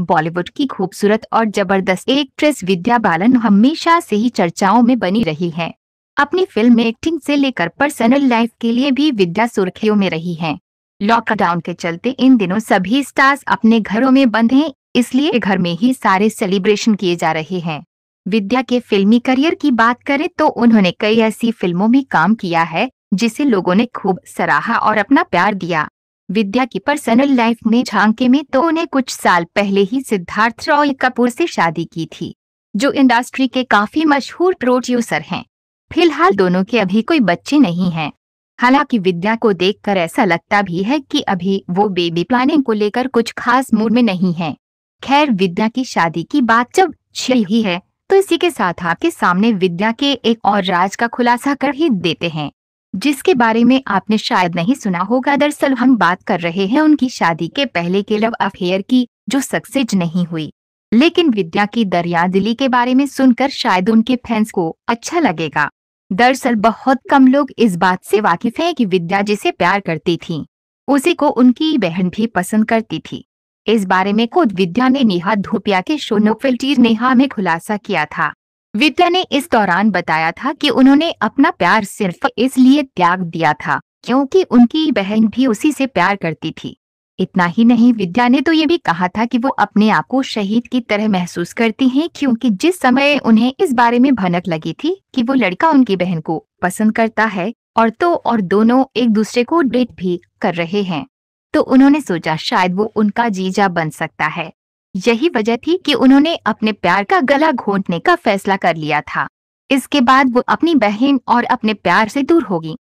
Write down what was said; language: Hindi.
बॉलीवुड की खूबसूरत और जबरदस्त एक्ट्रेस विद्या बालन हमेशा से ही चर्चाओं में बनी रही है अपनी फिल्म एक्टिंग से लेकर पर्सनल लाइफ के लिए भी विद्या सुर्खियों में रही है लॉकडाउन के चलते इन दिनों सभी स्टार्स अपने घरों में बंद हैं इसलिए घर में ही सारे सेलिब्रेशन किए जा रहे हैं विद्या के फिल्मी करियर की बात करें तो उन्होंने कई ऐसी फिल्मों में काम किया है जिसे लोगों ने खूब सराहा और अपना प्यार दिया विद्या की पर्सनल लाइफ में झांके में तो उन्हें कुछ साल पहले ही सिद्धार्थ रॉय कपूर से शादी की थी जो इंडस्ट्री के काफी मशहूर प्रोड्यूसर हैं फिलहाल दोनों के अभी कोई बच्चे नहीं हैं हालांकि विद्या को देखकर ऐसा लगता भी है कि अभी वो बेबी प्लानिंग को लेकर कुछ खास मूड में नहीं है खैर विद्या की शादी की बात जब छिड़ी ही है तो इसी के साथ आपके सामने विद्या के एक और राज का खुलासा कर ही देते हैं जिसके बारे में आपने शायद नहीं सुना होगा दरअसल हम बात कर रहे हैं उनकी शादी के पहले के लव अफेयर की जो सक्सेज नहीं हुई लेकिन विद्या की दरिया दिली के बारे में सुनकर शायद उनके फैंस को अच्छा लगेगा दरअसल बहुत कम लोग इस बात से वाकिफ हैं कि विद्या जिसे प्यार करती थी उसी को उनकी बहन भी पसंद करती थी इस बारे में खुद विद्या ने नेहा धूपिया के शो नो फिल्टीर नेहा में खुलासा किया था विद्या ने इस दौरान बताया था कि उन्होंने अपना प्यार सिर्फ इसलिए त्याग दिया था क्योंकि उनकी बहन भी उसी से प्यार करती थी इतना ही नहीं विद्या ने तो ये भी कहा था कि वो अपने आप को शहीद की तरह महसूस करती हैं क्योंकि जिस समय उन्हें इस बारे में भनक लगी थी कि वो लड़का उनकी बहन को पसंद करता है और तो और दोनों एक दूसरे को डेट भी कर रहे हैं तो उन्होंने सोचा शायद वो उनका जीजा बन सकता है यही वजह थी कि उन्होंने अपने प्यार का गला घोंटने का फैसला कर लिया था इसके बाद वो अपनी बहन और अपने प्यार से दूर होगी